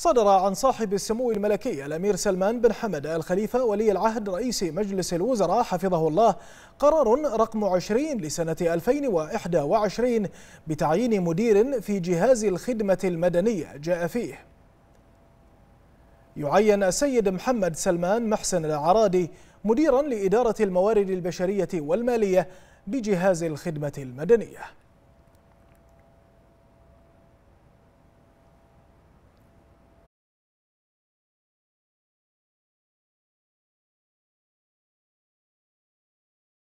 صدر عن صاحب السمو الملكي الأمير سلمان بن حمد آل خليفة ولي العهد رئيس مجلس الوزراء حفظه الله قرار رقم 20 لسنة 2021 بتعيين مدير في جهاز الخدمة المدنية جاء فيه يعين السيد محمد سلمان محسن العرادي مديرا لإدارة الموارد البشرية والمالية بجهاز الخدمة المدنية